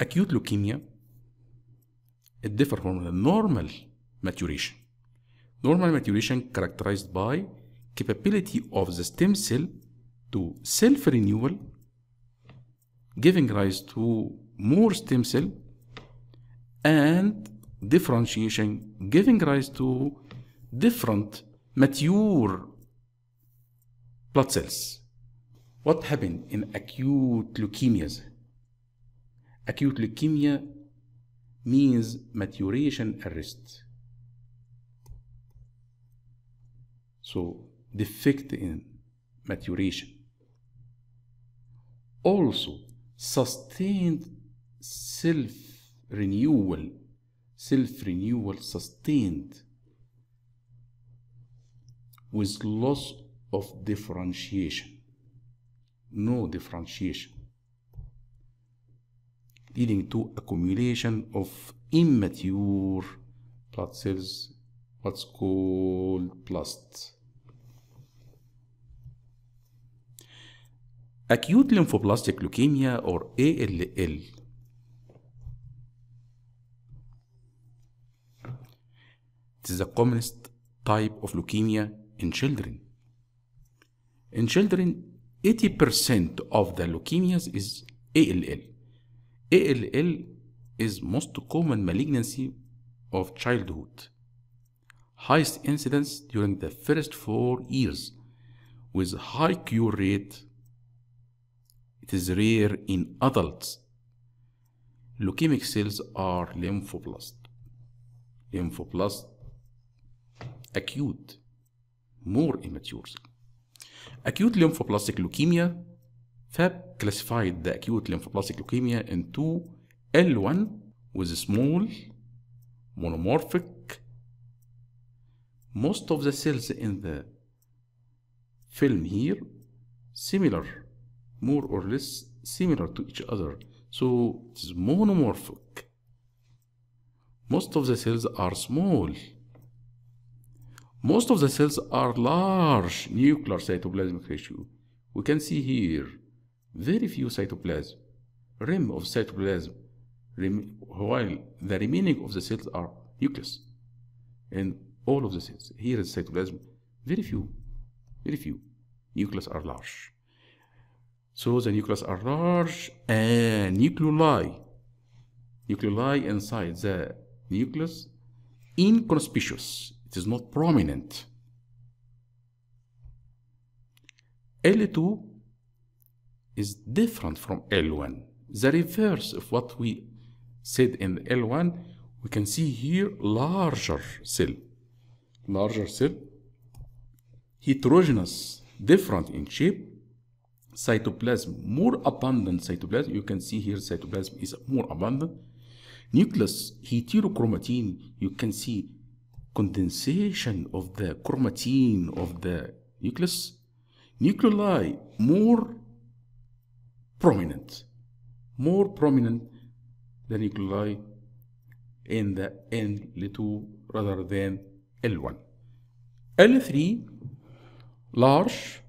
acute leukemia, it differs from the normal maturation. Normal maturation characterized by capability of the stem cell to self-renewal, giving rise to more stem cell and differentiation, giving rise to different mature blood cells. What happened in acute leukemias? acute leukemia means maturation arrest. So defect in maturation. Also sustained self-renewal, self-renewal sustained with loss of differentiation, no differentiation leading to accumulation of immature blood cells what's called blasts. Acute lymphoblastic leukemia or ALL It is the commonest type of leukemia in children. In children, 80% of the leukemias is ALL. ALL is most common malignancy of childhood. Highest incidence during the first four years with high cure rate. It is rare in adults. Leukemic cells are lymphoblast. Lymphoblast acute, more immature. Acute lymphoblastic leukemia Fab classified the acute lymphoblastic leukemia into L1 with small monomorphic. Most of the cells in the film here similar, more or less similar to each other. So it is monomorphic. Most of the cells are small. Most of the cells are large nuclear cytoplasmic ratio. We can see here very few cytoplasm, rim of cytoplasm, while the remaining of the cells are nucleus. And all of the cells, here is cytoplasm, very few, very few nucleus are large. So the nucleus are large and nucleoli, nucleoli inside the nucleus, inconspicuous. It is not prominent. L2 is different from L1. The reverse of what we said in L1, we can see here larger cell. Larger cell, heterogeneous, different in shape, cytoplasm, more abundant cytoplasm. You can see here cytoplasm is more abundant. Nucleus, heterochromatin, you can see condensation of the chromatin of the nucleus. Nucleoli, more prominent, more prominent than nuclei in the L2 rather than L1. L3 large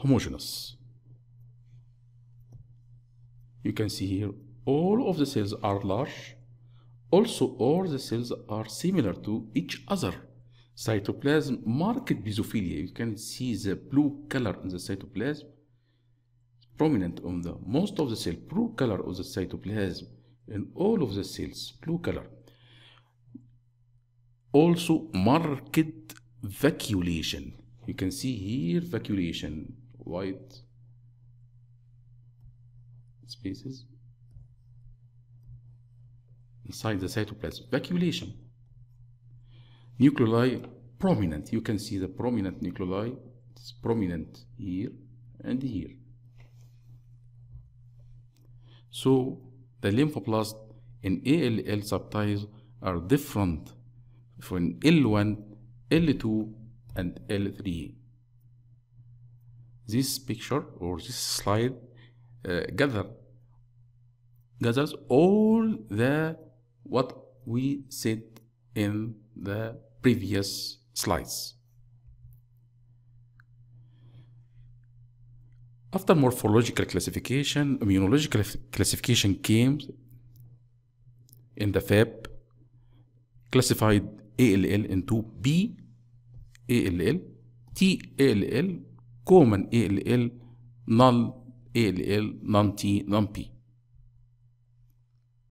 homogeneous. You can see here all of the cells are large. Also all the cells are similar to each other. Cytoplasm marked mesophilia. You can see the blue color in the cytoplasm prominent on the most of the cell blue color of the cytoplasm in all of the cells blue color also marked vacuolation you can see here vacuolation white spaces inside the cytoplasm vacuolation nuclei prominent you can see the prominent nuclei it's prominent here and here so the lymphoblast in ALL subtypes are different from L1, L2, and L3. This picture or this slide uh, gather gathers all the what we said in the previous slides. After morphological classification, immunological classification came in the FAB, classified ALL into B ALL, ALL, common ALL, null ALL, non-T, non-P.